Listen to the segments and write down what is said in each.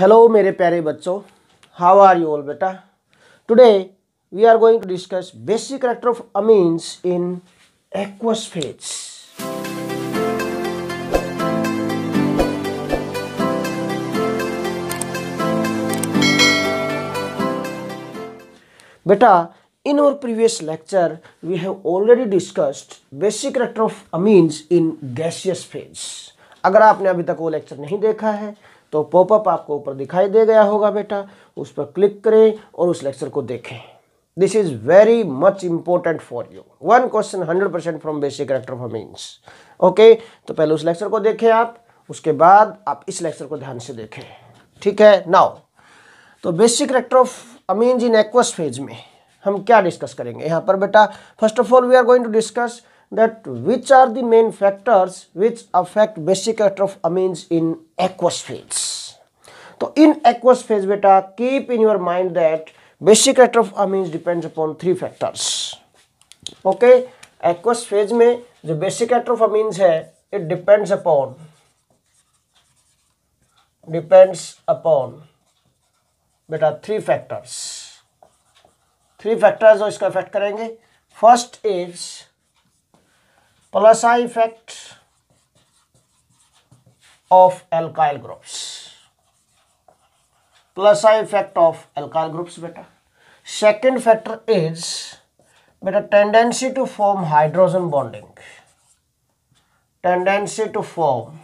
Hello मेरे प्यारे बच्चों हाउ आर यू ऑल बेटा today we are going to discuss basic character of amines in aqueous phase बेटा in our previous lecture we have already discussed basic character of amines in gaseous phase अगर आपने अभी तक वो lecture नहीं देखा है तो पॉपअप आपको ऊपर दिखाई दे गया होगा बेटा उस पर क्लिक करें और उस लेक्चर को देखें this is very much important for you one question hundred percent from basic character formings okay तो पहले उस लेक्चर को देखें आप उसके बाद आप इस लेक्चर को ध्यान से देखें ठीक है नाउ तो basic character of amines in aqueous phase में हम क्या डिस्कस करेंगे यहाँ पर बेटा first of all we are going to discuss that which are the main factors which affect basic character of amines in aqueous phase. So in aqueous phase beta keep in your mind that basic character of amines depends upon three factors. Okay, aqueous phase mein जो basic character of amines hai it depends upon depends upon beta three factors three factors jo iska affect karenge first is plus I effect of alkyl groups plus I effect of alkyl groups beta second factor is beta tendency to form hydrogen bonding tendency to form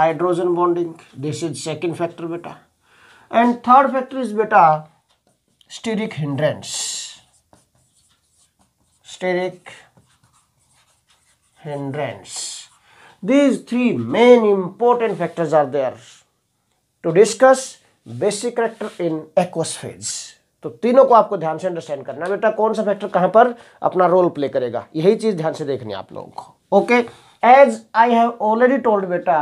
hydrogen bonding this is second factor beta and third factor is beta steric hindrance steric hindrance. These three main important factors are there to discuss basic character in aqueous phase. तो तीनों को आपको ध्यान से understand करना बेटा कौन सा फैक्टर कहां पर अपना रोल प्ले करेगा यही चीज ध्यान से देखनी आप लोगों को okay as I have already told बेटा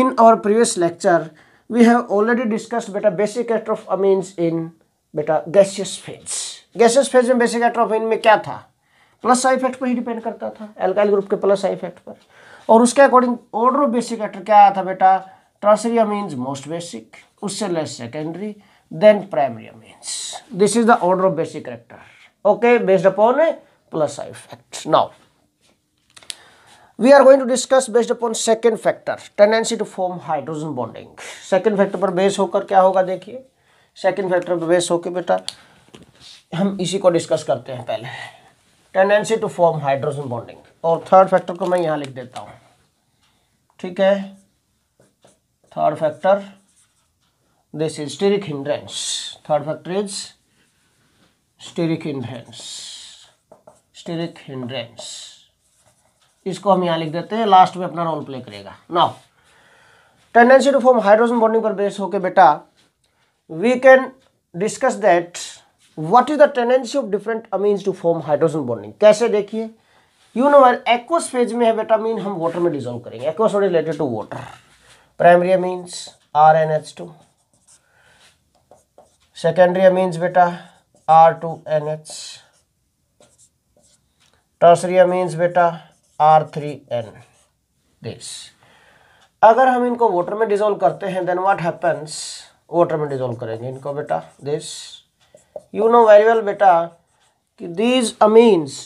in our previous lecture we have already discussed बेटा basic character of amines in बेटा गैसियस फेज गैसियस फेज में बेसिक कैरेक्टर ऑफ अमीन में क्या था प्लस आई इफेक्ट पर ही डिपेंड करता था एल्काइल ग्रुप के प्लस आई इफेक्ट पर और उसके according order of basic actor क्या आया था बेटा ट्रांसरी मीन्स मोस्ट बेसिक उससे less secondary then primary amines this is the order of basic actor okay based upon plus I effect now we are going to discuss based upon second factor tendency to form hydrogen bonding second factor पर base होकर क्या होगा देखिए second factor पर base होकर बेटा हम इसी को डिस्कस करते हैं पहले tendency to form hydrogen bonding और थर्ड फैक्टर को मैं यहां लिख देता हूं ठीक है third factor this is steric hindrance third factor is steric hindrance steric hindrance इसको हम यहां लिख देते हैं लास्ट में अपना रोल प्ले करेगा now tendency to form hydrogen bonding पर बेस होके बेटा we can discuss that what is the tendency of different amine to form hydrogen bonding कैसे देखिए यू नो एक्वस फेज में है बेटा मीन हम वाटर में डिजोल्व करेंगे aqueous related to water primary amines R N H two secondary amines बेटा R two N H tertiary amines बेटा आर थ्री एन दिस अगर हम इनको वाटर में डिजोल्व करते हैं देन व्हाट हैपन्स वाटर में डिजोल्व करेंगे इनको बेटा this you know very well बेटा कि these amines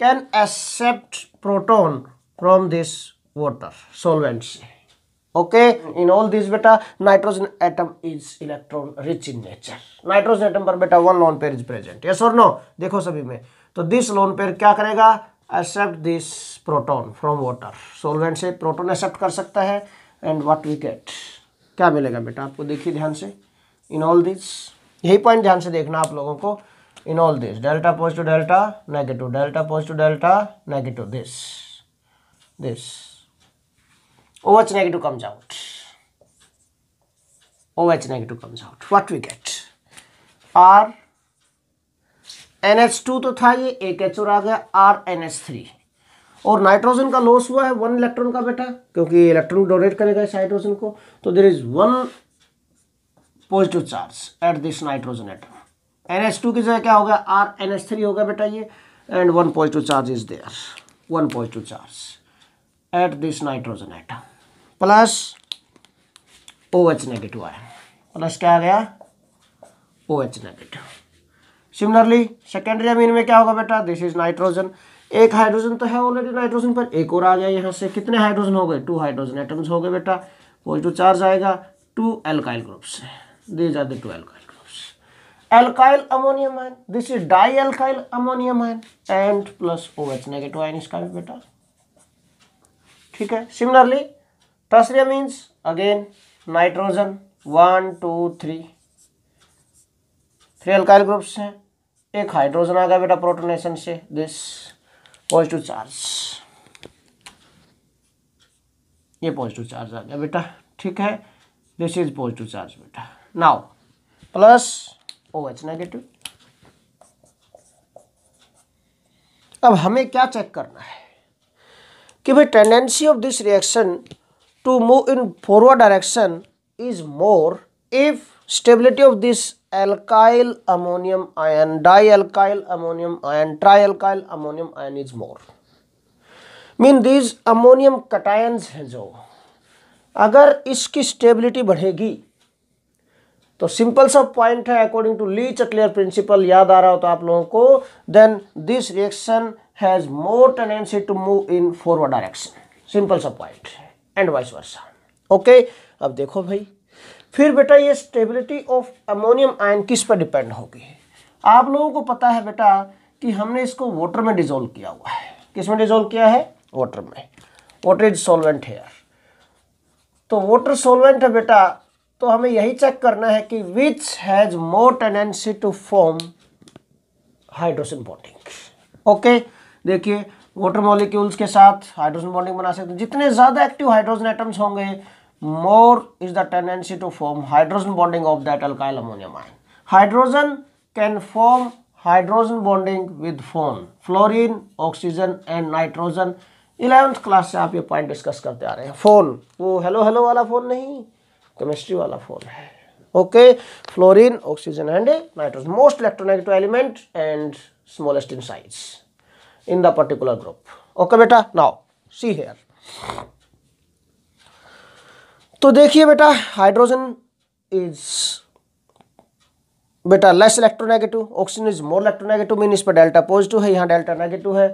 can accept proton from this water solvents okay in all this बेटा nitrogen atom is electron rich in nature nitrogen atom पर बेटा one lone pair is present yes और no देखो सभी में तो दिस लोन पेयर क्या करेगा accept this proton from water solvent से प्रोटोन एक्सेप्ट कर सकता है एंड वट वी गेट क्या मिलेगा बेटा आपको देखिए ध्यान से इन ऑल दिस यही पॉइंट ध्यान से देखना आप लोगों को in all this delta positive delta negative delta positive delta negative this this negative OH negative comes negative comes out what we get R N H two तो था ये एक एच और आ गया आर एन एच थ्री और nitrogen का loss हुआ है वन इलेक्ट्रॉन का बेटा क्योंकि इलेक्ट्रॉन डोनेट करेगा इस हाइड्रोजन को तो there is one positive charge at this nitrogen atom N H two की जगह क्या होगा आर एन एच थ्री होगा बेटा ये and one positive charge is there one positive charge at this nitrogen atom plus O H negative आया plus क्या आ गया O H negative similarly secondary amine में क्या होगा बेटा दिस इज नाइट्रोजन एक हाइड्रोजन तो है ऑलरेडी नाइट्रोजन पर एक और आ गया यहाँ से कितने हाइड्रोजन हो गए टू हाइड्रोजन एटम्स हो गए बेटा पॉजिटिव चार्ज आएगा टू एल्काइल ग्रुप्स से These are the two alkyl groups. Alkyl ammonium ion. This is dialkyl ammonium ion and plus OH negative ion is coming beta. ठीक है similarly tertiary amines again nitrogen one two three three alkyl groups हैं एक hydrogen आ गया बेटा protonation से this positive charge ये positive charge आ गया बेटा ठीक है दिस इज पॉजिटिव चार्ज बेटा प्लस ओ एच नेगेटिव अब हमें क्या चेक करना है कि भाई tendency of this reaction to move in forward direction is more if stability of this alkyl ammonium ion die alkyl ammonium ion tri alkyl ammonium ion is more mean these ammonium cations हैं जो अगर इसकी stability बढ़ेगी तो simple सा point है according to Le Chatelier principle याद आ रहा हो तो आप लोगों को then this reaction has more tendency to move in forward direction simple सा point and vice versa okay अब देखो भाई फिर बेटा ये स्टेबिलिटी ऑफ अमोनियम आयन किस पर डिपेंड होगी आप लोगों को पता है बेटा कि हमने इसको वाटर में डिजोल्व किया हुआ है किस में डिजोल्व किया है वाटर में वाटर इज सॉल्वेंट है तो वाटर सॉल्वेंट है बेटा तो हमें यही चेक करना है कि which has more tendency to form hydrogen bonding okay देखिए वाटर मॉलिक्यूल्स के साथ हाइड्रोजन बॉन्डिंग बना सकते हैं जितने ज़्यादा एक्टिव हाइड्रोजन एटम्स होंगे more is the tendency to form hydrogen bonding of that alkyl ammonium ion hydrogen can form hydrogen bonding with phone fluorine oxygen and nitrogen eleventh class से आप ये point discuss करते आ रहे हैं phone वो hello hello वाला phone नहीं chemistry वाला फोन है okay fluorine oxygen and nitrogen most electronegative element and smallest in size in the particular group okay बेटा नाउ सी हेयर तो देखिए बेटा हाइड्रोजन इज बेटा less electronegative oxygen is more electronegative mean इस पर delta positive है यहाँ delta negative है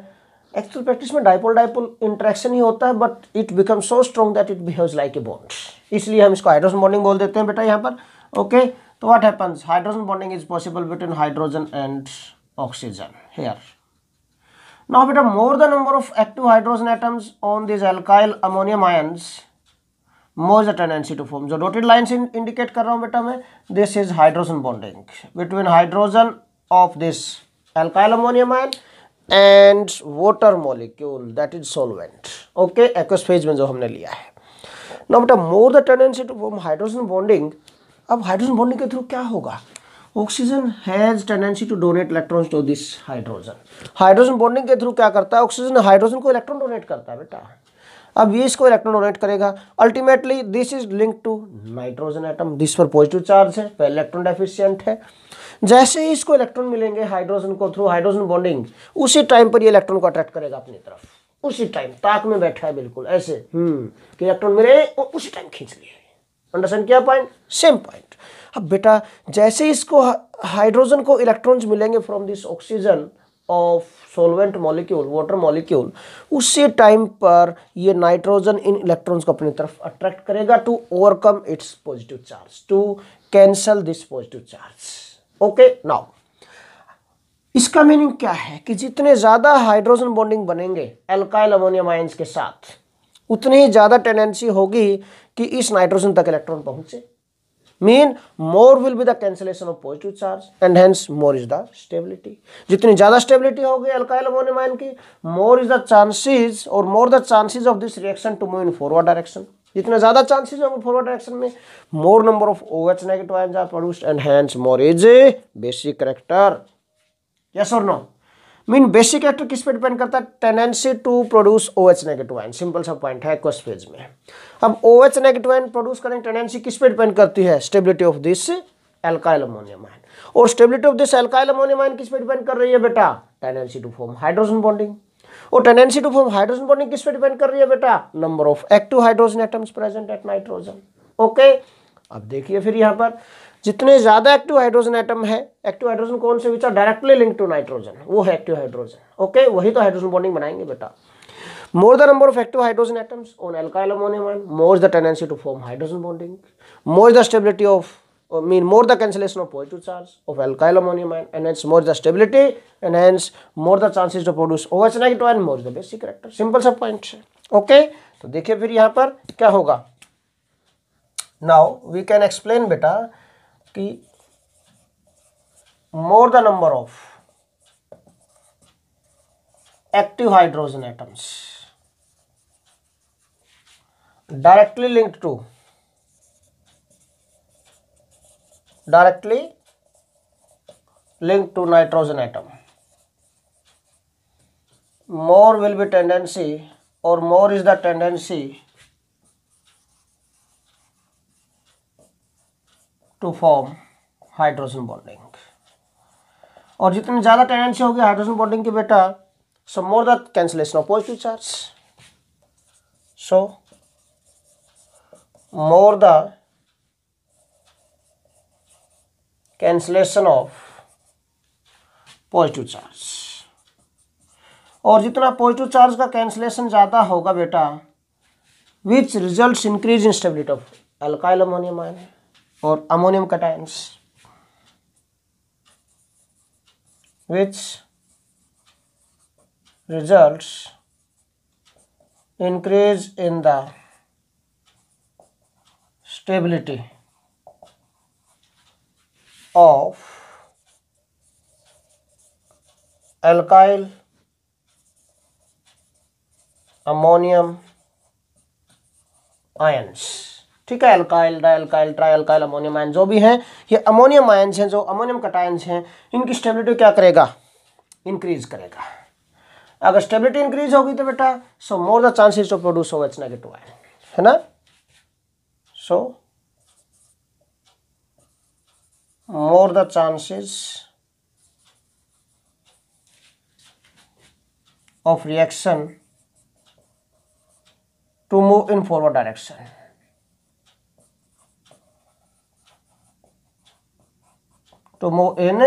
एक्चुअल प्रैक्टिस में डायपोल डाइपोल इंट्रैक्शन ही होता है but it become so strong that it behave like a bond इसलिए हम इसको हाइड्रोजन बॉन्डिंग बोल देते हैं बेटा यहाँ पर ओके तो what happens hydrogen bonding is possible between hydrogen and oxygen here now बेटा more the number of active hydrogen atoms on these alkyl ammonium ions more the tendency to form जो dotted lines indicate कर रहा हूँ बेटा मैं this is hydrogen bonding between hydrogen of this alkyl ammonium ion and water molecule that is solvent okay aqueous phase में जो हमने लिया है नाउ बेटा more the tendency to form hydrogen bonding अब हाइड्रोजन बॉन्डिंग के थ्रू क्या होगा oxygen has tendency to donate electrons to this hydrogen hydrogen bonding के थ्रू क्या करता है ऑक्सीजन हाइड्रोजन को इलेक्ट्रॉन डोनेट करता है बेटा अब ये इसको इलेक्ट्रॉन डोनेट करेगा ultimately this is link to nitrogen atom this पर पॉजिटिव चार्ज है पर इलेक्ट्रॉन डेफिशिएंट है जैसे ही इसको इलेक्ट्रॉन मिलेंगे हाइड्रोजन को थ्रू हाइड्रोजन बॉन्डिंग उसी टाइम पर ये इलेक्ट्रॉन को अट्रैक्ट करेगा अपनी तरफ उसी टाइम ताक में बैठा है बिल्कुल ऐसे हम्म कि इलेक्ट्रॉन मेरे और उसी टाइम खींच लिया है अंडरस्टैंड क्या पॉइंट सेम पॉइंट अब बेटा जैसे इसको हाइड्रोजन को इलेक्ट्रॉन्स मिलेंगे from this oxygen of solvent molecule water molecule उसी टाइम पर ये नाइट्रोजन इन इलेक्ट्रॉन्स को अपनी तरफ अट्रैक्ट करेगा to overcome its positive charge to cancel this positive charge okay now इसका मीनिंग क्या है कि जितने ज़्यादा हाइड्रोजन बॉन्डिंग बनेंगे एल्काइल अमोनियम आयंस के साथ उतनी ही ज़्यादा टेंडेंसी होगी कि इस नाइट्रोजन तक इलेक्ट्रॉन पहुंचे mean more will be the cancellation of positive charge and hence more is the stability जितनी ज़्यादा स्टेबिलिटी होगी एल्काइल अमोनियम आयन की मोर इज द चांसेज और more the chances of this reaction to move in forward direction जितने ज़्यादा chances होंगे forward direction में more number of O H negative ion are produced and hence more is basic character yes और no mean basic actor किस पे depend करता है tendency to produce O H negative ion simple सा point है question phase में अब O H negative ion produce करेंगे टेनेंसी किस पे डिपेंड करती है stability of this alkyl ammonium ion और stability of this alkyl ammonium ion किस पे डिपेंड कर रही है बेटा tendency to form hydrogen bonding और tendency to form hydrogen bonding किस पे डिपेंड कर रही है बेटा number of active hydrogen atoms present at nitrogen okay अब देखिए फिर यहां पर जितने ज्यादा एक्टिव हाइड्रोजन आइटम है एक्टिव हाइड्रोजन कौन से which are directly link to nitrogen वो है एक्टिव हाइड्रोजन ओके वही तो हाइड्रोजन बॉन्डिंग बनाएंगे बेटा more the number of active hydrogen atoms on alkyl ammonium more the tendency to form hydrogen bonding more the stability of mean more the cancellation of positive charge of alkyl ammonium and hence more the stability and more the chances to produce O H negative and more the basic character simple सा point है okay तो देखिए फिर यहां पर क्या होगा now we can explain बेटा कि more the number of active hydrogen atoms directly linked to directly link to nitrogen atom more will be tendency और more is the tendency to form hydrogen bonding और जितनी ज़्यादा tendency होगी hydrogen bonding की बेटा so more the cancellation of positive charge so more the cancellation of positive charge और जितना positive charge का कैंसिलेशन ज़्यादा होगा बेटा which result increase in stability of alkyl ammonium ion और ammonium cations which results increase in the stability of alkyl ammonium ions ठीक है alkyl dialkyl trialkyl ammonium ion जो भी हैं ये अमोनियम आयन्स हैं जो अमोनियम कटायंस हैं इनकी स्टेबिलिटी क्या करेगा इंक्रीज करेगा अगर स्टेबिलिटी इंक्रीज होगी तो बेटा so more the chances to produce हो एच नेगेटिव आयन है ना so more the chances of reaction to move in forward direction to move in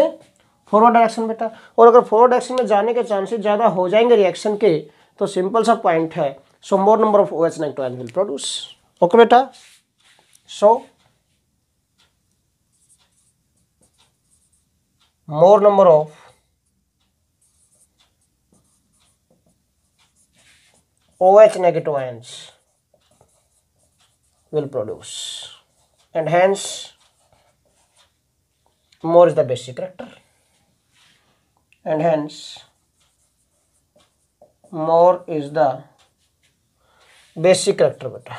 forward direction बेटा और अगर फॉरवर्ड डायरेक्शन में जाने के चांसेस ज़्यादा हो जाएंगे रिएक्शन के तो सिंपल सा पॉइंट है so more number of O H nitrogen will produce okay बेटा so more number of O H negative ions will produce and hence more is the basic character and hence more is the basic character बेटा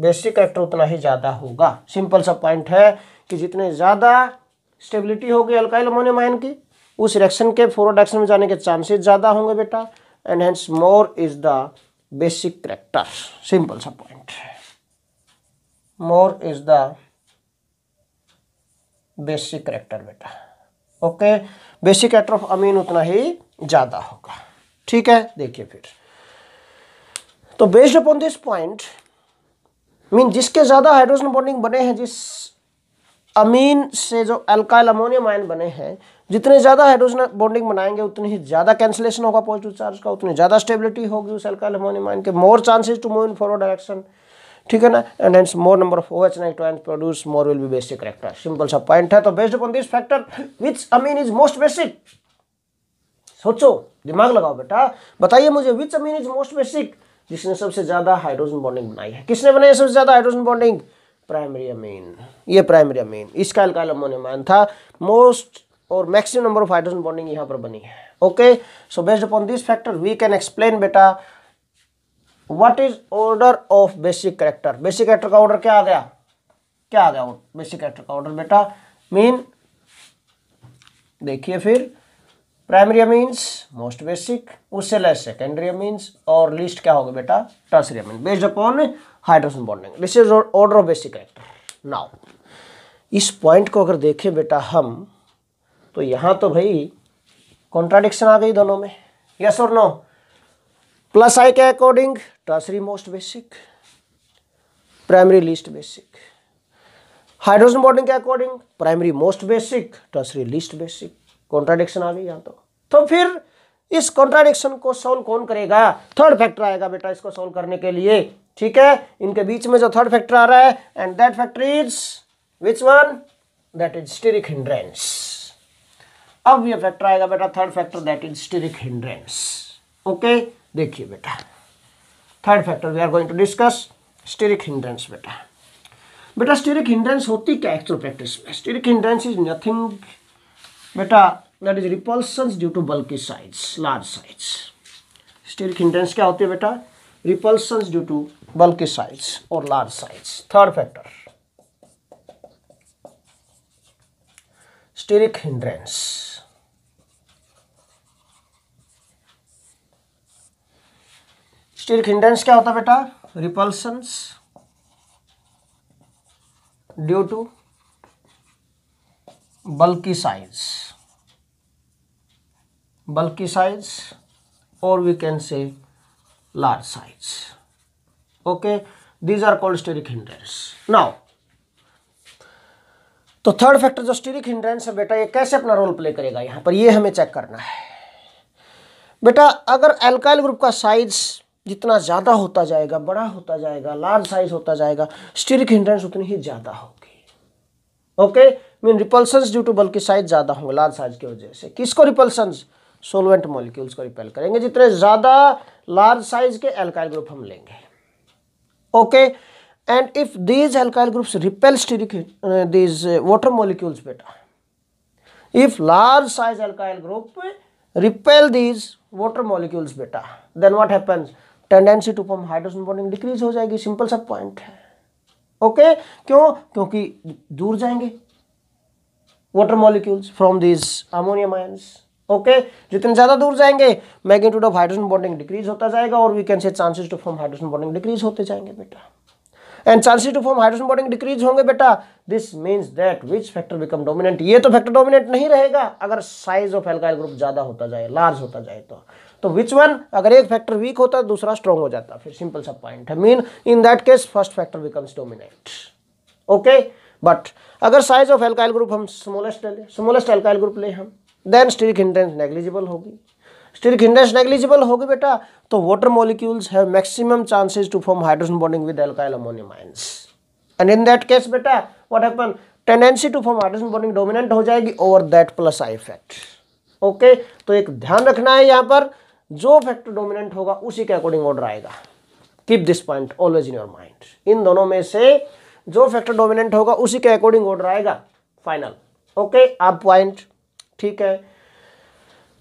basic character उतना ही ज़्यादा होगा simple सा point है कि जितने ज़्यादा स्टेबिलिटी होगी अल्काइल अमोनियम आयन की उस रिएक्शन के फोर एक्शन में जाने के चांसेस ज़्यादा होंगे बेटा and hence more is the basic character simple सा point more is the basic character बेटा okay basic character of amine उतना ही ज़्यादा होगा ठीक है देखिए फिर तो based upon this point mean जिसके ज़्यादा हाइड्रोजन बॉन्डिंग बने हैं जिस अमीन से जो अल्काइल अमोनियम आयन बने हैं जितने ज़्यादा हाइड्रोजन बॉन्डिंग बनाएंगे उतनी ही ज़्यादा कैंसिलेशन होगा पॉजिटिव चार्ज का उतनी ज़्यादा स्टेबिलिटी होगी उस अल्काइल अमोनियम आयन के more chances to move in forward direction ठीक है ना and hence more number of OH night and produce more will be basic reactor simple सा पॉइंट है तो based upon this factor which amine is most basic सोचो दिमाग लगाओ बेटा बताइए मुझे which amine is most basic जिसने सबसे ज्यादा हाइड्रोजन बॉन्डिंग बनाई है किसने बनाया सबसे ज्यादा हाइड्रोजन बॉन्डिंग प्राइमरी अमीन ये प्राइमरी अमीन इसका अल्काइल अमोनियम आयन था मोस्ट और maximum number of hydrogen bonding यहां पर बनी है okay so based upon this factor we can explain बेटा what is order of basic character basic character का ऑर्डर क्या आ गया क्या आ गया बेसिक करेक्टर का ऑर्डर बेटा मीन देखिए फिर प्राइमरी मीन्स मोस्ट बेसिक उससे लेस सेकेंडरी मीन्स और लिस्ट क्या होगा बेटा tertiary mean based upon hydrogen bonding this is order of basic character now इस पॉइंट को अगर देखें बेटा हम तो यहां तो भाई कॉन्ट्राडिक्शन आ गई दोनों में यस और नो प्लस आई के according tertiary most basic primary least basic hydrogen bonding के according primary most basic tertiary least basic contradiction आ गई यहां तो तो फिर इस कॉन्ट्राडिक्शन को सोल्व कौन करेगा थर्ड फैक्टर आएगा बेटा इसको सोल्व करने के लिए ठीक है इनके बीच में जो थर्ड फैक्टर आ रहा है and that factor is which one that is steric hindrance अब ये फैक्टर आएगा बेटा third factor that is steric hindrance okay देखिए बेटा third factor we are going to discuss steric hindrance बेटा बेटा स्टेरिक हिंड्रेंस होती क्या एक्चुअल प्रैक्टिस में स्टेरिक हिंड्रेंस इज नथिंग बेटा that is repulsion due to bulky size large size steric hindrance क्या होती है बेटा repulsion due to bulky size और large size third factor steric hindrance steric hindrance क्या होता है बेटा repulsions due to bulky size bulky size और we can say large size okay these are called steric hindrance now तो third factor जो steric hindrance है बेटा ये कैसे अपना रोल प्ले करेगा यहां पर ये हमें चेक करना है बेटा अगर एल्काइल ग्रुप का साइज जितना ज़्यादा होता जाएगा बड़ा होता जाएगा लार्ज साइज होता जाएगा स्टीरिक हिंड्रेंस उतनी ही ज़्यादा होगी okay mean repulsion due to bulky size ज़्यादा होंगे लार्ज साइज की वजह से किसको रिपल्सन सोलवेंट मॉलिक्यूल्स को रिपेल करेंगे जितने ज़्यादा लार्ज साइज के एल्काइल ग्रुप हम लेंगे okay and if these alkyl groups repel steric these water molecules बेटा if large size alkyl group repel these water molecules beta then what happens tendency to form hydrogen bonding decrease हो जाएगी simple सा point है okay क्यों क्योंकि दूर जाएंगे water molecules from this ammonium ions okay जितने ज़्यादा दूर जाएंगे magnitude of hydrogen bonding decrease होता जाएगा और we can say chances to form hydrogen bonding decrease होते जाएंगे बेटा and chances to form hydrogen bonding decrease होंगे बेटा this means that which factor become dominant ये तो फैक्टर डोमिनेंट नहीं रहेगा अगर साइज ऑफ एल्काइल ग्रुप ज़्यादा होता जाए लार्ज होता जाए तो तो विच वन अगर एक फैक्टर वीक होता है दूसरा स्ट्रॉन्ग हो जाता फिर सिंपल सा पॉइंट है mean in that case first factor becomes dominate okay but अगर साइज ऑफ एल्काइल ग्रुप हम स्मोलेस्ट ले स्मोलेस्ट एल्काइल ग्रुप ले हम देन स्टीरिक हिंड्रेंस नेग्लिजिबल होगी स्टीरिक हिंड्रेंस नेग्लिजिबल होगी बेटा तो water molecules have maximum chances to form hydrogen bonding with alkyl ammonium ions and in that case बेटा what happen tendency to form hydrogen bonding dominant हो जाएगी over that plus I effect okay तो एक ध्यान रखना है यहां पर जो फैक्टर डोमिनेंट होगा उसी के अकॉर्डिंग ऑर्डर आएगा keep this point always in your mind इन दोनों में से जो फैक्टर डोमिनेंट होगा उसी के अकॉर्डिंग ऑर्डर आएगा फाइनल ओके आप पॉइंट ठीक है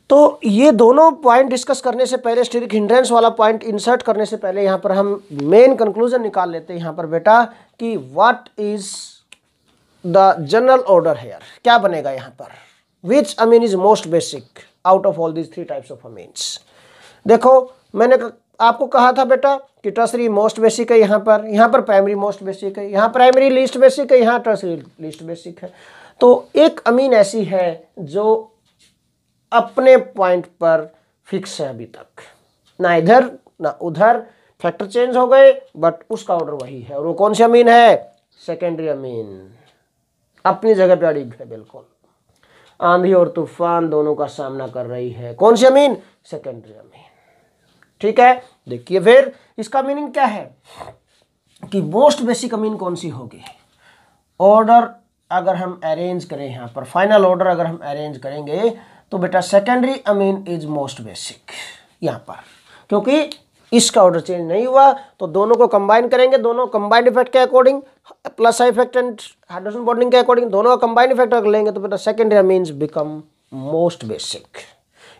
तो ये दोनों पॉइंट डिस्कस करने से पहले स्टेरिक हिंड्रेंस वाला पॉइंट इंसर्ट करने से पहले यहां पर हम मेन कंक्लूजन निकाल लेते हैं यहां पर बेटा कि what is the general order here क्या बनेगा यहां पर which amine is most basic out of all these three types of amines देखो मैंने आपको कहा था बेटा कि टर्सरी मोस्ट बेसिक है यहाँ पर यहाँ पर प्राइमरी मोस्ट बेसिक है यहाँ प्राइमरी लिस्ट बेसिक है यहाँ टर्सरी लिस्ट बेसिक है तो एक अमीन ऐसी है जो अपने पॉइंट पर फिक्स है अभी तक ना इधर ना उधर फैक्टर चेंज हो गए बट उसका ऑर्डर वही है और वो कौन सी अमीन है सेकेंडरी अमीन अपनी जगह पे अड़ी है बिल्कुल आंधी और तूफान दोनों का सामना कर रही है कौन सी अमीन सेकेंडरी अमीन ठीक है देखिए फिर इसका मीनिंग क्या है कि मोस्ट बेसिक अमीन कौन सी होगी ऑर्डर अगर हम अरेंज करें यहां पर फाइनल ऑर्डर अगर हम अरेंज करेंगे तो बेटा secondary amine is most basic यहां पर क्योंकि इसका ऑर्डर चेंज नहीं हुआ तो दोनों को कंबाइन करेंगे दोनों कंबाइंड इफेक्ट के according plus effect and hydrogen bonding के अकॉर्डिंग दोनों का कंबाइंड इफेक्ट अगर लेंगे तो बेटा secondary amine become most basic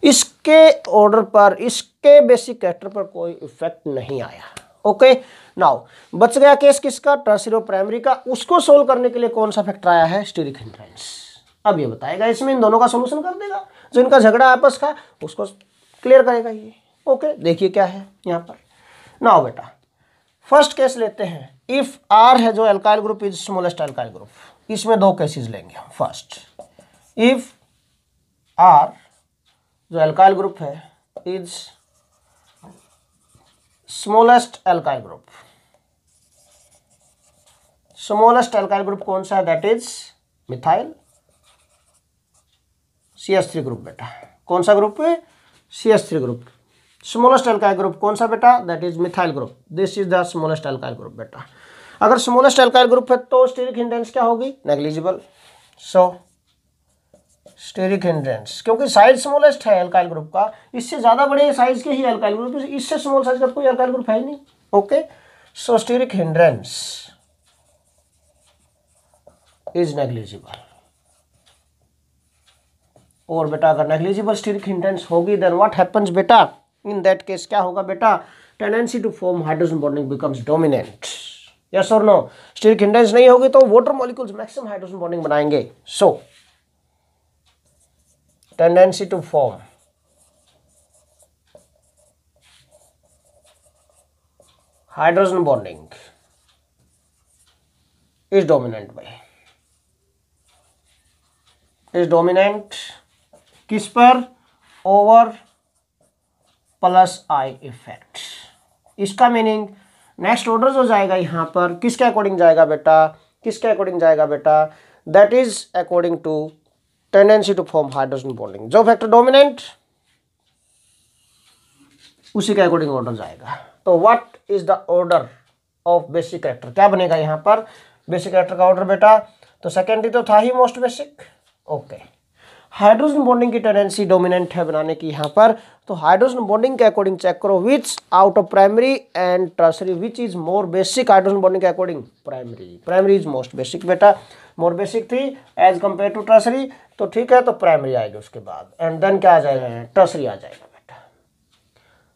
इसके ऑर्डर पर इसके बेसिक कैरेक्टर पर कोई इफेक्ट नहीं आया ओके नाउ बच गया केस किसका टर्सिरो प्राइमरी का उसको सोल्व करने के लिए कौन सा फैक्टर आया है स्टेरिक हिंड्रेंस अब ये बताएगा इसमें इन दोनों का सोल्यूशन कर देगा जो इनका झगड़ा आपस का उसको क्लियर करेगा ये ओके देखिए क्या है यहाँ पर नाउ बेटा फर्स्ट केस लेते हैं इफ आर है जो alkyl group is smallest alkyl group इसमें दो केसेस लेंगे हम फर्स्ट इफ आर जो एल्काइल ग्रुप है is smallest alkyl group smallest alkyl group कौन सा है that is methyl C S three group बेटा कौन सा group C S three group smallest alkyl group कौन सा बेटा that is methyl group this is the smallest alkyl group बेटा अगर स्मॉलेस्ट एल्काइल ग्रुप है तो स्टीरिक इंडेंस क्या होगी negligible so so, steric hindrance क्योंकि साइज स्मॉलेस्ट है अल्काइल ग्रुप का इससे ज़्यादा बड़े साइज के ही अल्काइल ग्रुप इससे स्मॉल साइज का तो कोई अल्काइल ग्रुप है नहीं okay so steric hindrance is negligible और बेटा अगर नेग्लिजिबल स्टेरिक हिंड्रेंस होगी देन व्हाट हैपन्स बेटा इन दैट केस क्या होगा बेटा tendency to form hydrogen bonding becomes dominant yes और नो स्टेरिक हिंड्रेंस नहीं होगी तो water molecules maximum hydrogen bonding बनाएंगे so so, tendency to form hydrogen bonding is dominant by is dominant किस पर ओवर प्लस आई इफेक्ट इसका meaning next order जो जाएगा यहाँ पर किसके अकॉर्डिंग जाएगा बेटा किसके अकॉर्डिंग जाएगा बेटा that is according to tendency to form hydrogen bonding जो फैक्टर डोमिनेंट उसी के अकॉर्डिंग ऑर्डर जाएगा तो what is the order of basic character क्या बनेगा यहां पर बेसिक कैरेक्टर का ऑर्डर बेटा तो सेकेंडरी तो था ही most basic okay hydrogen bonding की टेंडेंसी डोमिनेंट है बनाने की यहां पर तो हाइड्रोजन बॉन्डिंग के अकॉर्डिंग चेक करो which out of primary and tertiary which is more basic hydrogen bonding के according primary primary is most basic बेटा मोर बेसिक थी एज कंपेयर टू टर्सरी तो ठीक है तो प्राइमरी आएगी उसके बाद एंड देन क्या आ जाएगा टर्सरी आ जाएगा बेटा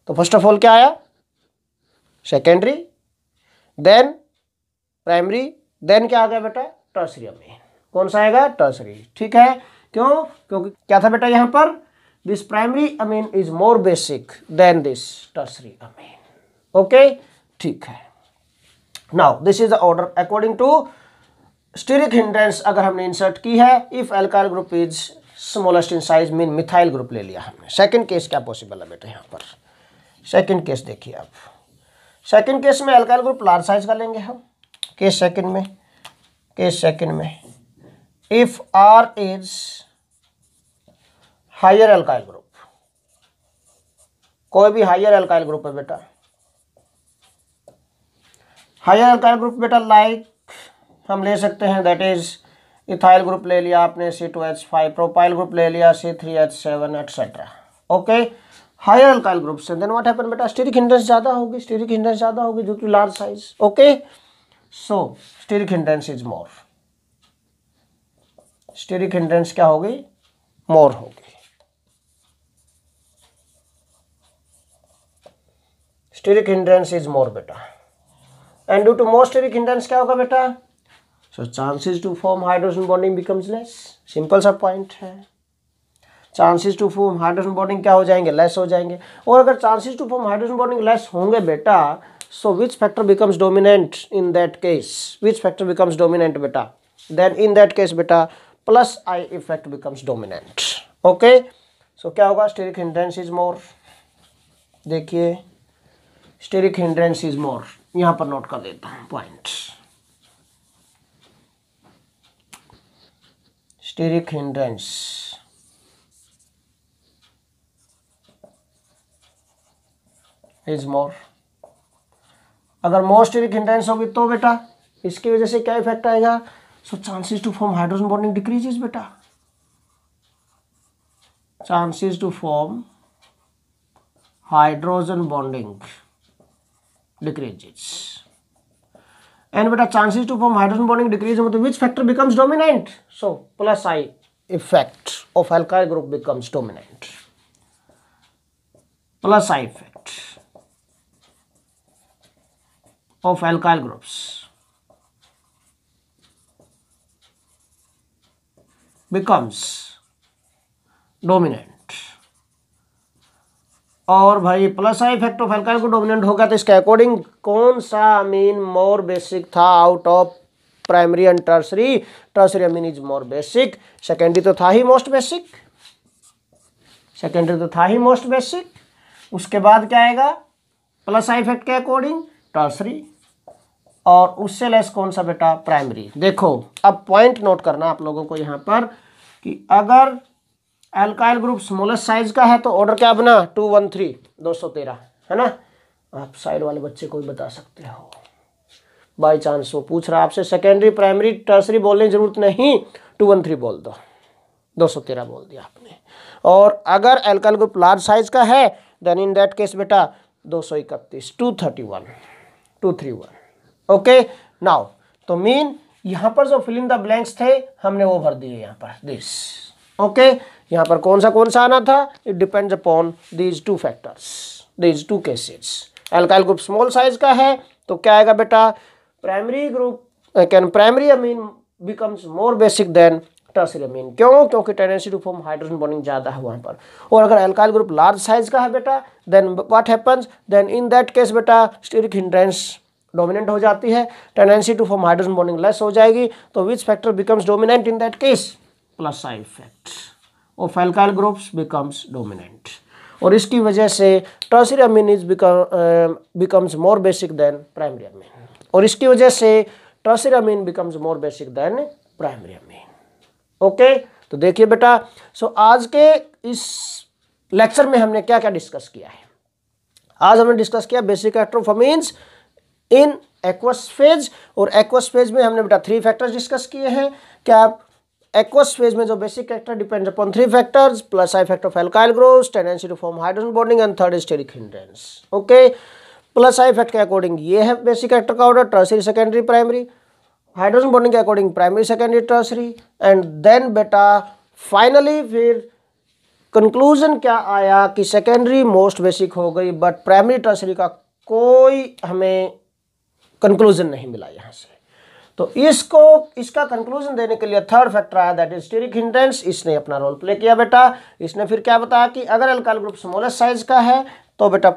तो फर्स्ट ऑफ ऑल क्या आया सेकेंडरी देन प्राइमरी देन क्या आ गया बेटा टर्सरी में कौन सा आएगा टर्सरी ठीक है क्यों क्योंकि क्या था बेटा यहां पर this primary amine is more basic than this tertiary amine okay ठीक है now this is the order according to steric hindrance अगर हमने इंसर्ट की है if alkyl group is smallest in size mean methyl group ले लिया हमने second case क्या पॉसिबल है बेटे यहाँ पर सेकंड केस देखिए आप सेकंड केस में एल्काइल ग्रुप लार्ज साइज का लेंगे हम केस सेकंड में केस सेकंड में if R is higher alkyl group कोई भी हायर एल्काइल ग्रुप है बेटा हायर एल्काइल ग्रुप बेटा लाइक हम ले सकते हैं दैट इज़ इथाइल ग्रुप ले लिया आपने C two H five propyl group ले लिया C three H seven etcetera okay higher alkyl group से देन वॉट हैपन बेटा स्टेरिक हिंडेंस ज़्यादा होगी स्टेरिक हिंडेंस ज़्यादा होगी due to large size okay so steric hindrance is more steric hindrance क्या होगी मोर होगी स्टेरिक हिंडेंस इज मोर बेटा and due to more steric hindrance क्या होगा बेटा So chances to form hydrogen bonding becomes less. Simple सा point है chances to form hydrogen bonding क्या हो जाएंगे लेस हो जाएंगे और अगर chances to form hydrogen bonding less होंगे बेटा so which factor becomes dominant in that case which factor becomes dominant बेटा देन इन दैट केस बेटा plus I effect becomes dominant okay so क्या होगा स्टेरिक हिंड्रेंस इज मोर देखिए steric hindrance is more यहाँ पर note कर देता हूँ point steric hindrance is more अगर मोर स्टेरिक हिंड्रेंस होगी तो बेटा इसकी वजह से क्या इफेक्ट आएगा so chances to form hydrogen bonding decreases बेटा chances to form hydrogen bonding decreases and beta chances to form hydrogen bonding decrease So, which factor becomes dominant so plus i effect of alkyl group becomes dominant plus i effect of alkyl groups becomes dominant और भाई plus I effect of alkyl को dominant होगा तो इसके according कौन सा amine more basic था out of primary and tertiary tertiary amine is more basic secondary तो था ही मोस्ट बेसिक सेकेंडरी तो था ही मोस्ट बेसिक उसके बाद क्या आएगा प्लस आई इफेक्ट के अकॉर्डिंग टर्सरी और उससे लेस कौन सा बेटा प्राइमरी देखो अब पॉइंट नोट करना आप लोगों को यहां पर कि अगर एल्काइल ग्रुप स्मॉलेस्ट साइज का है तो ऑर्डर क्या बना टू वन थ्री दो सौ तेरह है ना आप साइड वाले बच्चे को भी बता सकते हो बाई चांस वो पूछ रहा आपसे सेकेंडरी प्राइमरी टर्सरी बोलने की जरूरत नहीं टू वन थ्री बोल दो दो सौ तेरह बोल दिया आपने और अगर एल्काइल ग्रुप लार्ज साइज का है देन इन दैट केस बेटा दो सौ इकतीस two thirty one two three one okay now तो मीन यहाँ पर जो फिलिंग द ब्लैंक्स थे हमने वो भर दिए यहाँ पर दिस ओके okay? यहां पर कौन सा कौन सा आना था it depends upon these two factors these two cases alkyl group small size का है तो क्या आएगा बेटा primary group can primary amine becomes more basic than tertiary क्यों क्योंकि tendency to form hydrogen bonding ज़्यादा है वहां पर और अगर एल्काइल ग्रुप लार्ज साइज का है बेटा then what happens then in that case बेटा स्टीरिक हिंड्रेंस डोमिनेंट हो जाती है tendency to form hydrogen bonding less हो जाएगी तो which factor becomes dominant in that case plus I effect of alkyl groups becomes dominant और इसकी वजह से tertiary amine is becomes more basic than primary amine और इसकी वजह से tertiary amine becomes more basic than primary amine okay तो देखिए बेटा सो आज के इस लेक्चर में हमने क्या क्या डिस्कस किया है आज हमने डिस्कस किया बेसिक एट्रोफमीन्स इन एक्वस फेज और एक्वस फेज में हमने बेटा थ्री फैक्टर्स डिस्कस किए हैं क्या आप एक्वस फेज में जो basic character depend upon three factors plus I factor of alkyl group tendency to form hydrogen bonding and third steric hindrance okay plus I factor के अकॉर्डिंग ये है basic character का order tertiary secondary primary hydrogen bonding के according primary secondary tertiary and then बेटा finally फिर conclusion क्या आया कि सेकेंडरी मोस्ट बेसिक हो गई बट प्राइमरी टर्सरी का कोई हमें कंक्लूजन नहीं मिला यहाँ से तो इसको इसका कंक्लूजन देने के लिए थर्ड फैक्टर आया दैट इज स्टीरिक हिंड्रेंस इसने अपना रोल प्ले किया बेटा इसने फिर क्या बताया कि अगर अल्काइल ग्रुप स्मॉलेस्ट साइज का है तो बेटा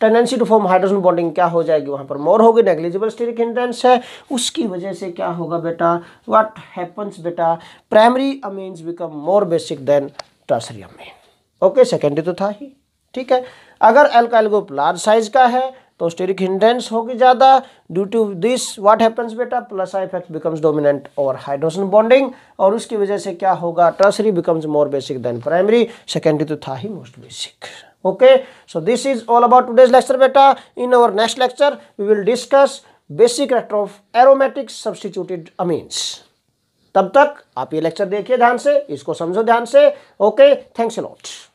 tendency to form hydrogen bonding क्या हो जाएगी वहां पर मोर होगी नेग्लिजिबल स्टीरिक हिंड्रेंस है उसकी वजह से क्या होगा बेटा व्हाट हैपन्स बेटा primary amines become more basic than tertiary amine okay secondary तो था ही ठीक है अगर एल्काइल ग्रुप लार्ज साइज का है तो स्टेरिक हिंडेंस होगी ज़्यादा due to this what happens बेटा plus I effect becomes dominant और हाइड्रोजन बॉन्डिंग और उसकी वजह से क्या होगा tertiary becomes more basic than primary secondary तो था ही most basic okay so this is all about today's lecture बेटा in our next lecture we will discuss basic character of aromatic substituted amines तब तक आप ये लेक्चर देखिए ध्यान से इसको समझो ध्यान से ओके थैंक्स अ लॉट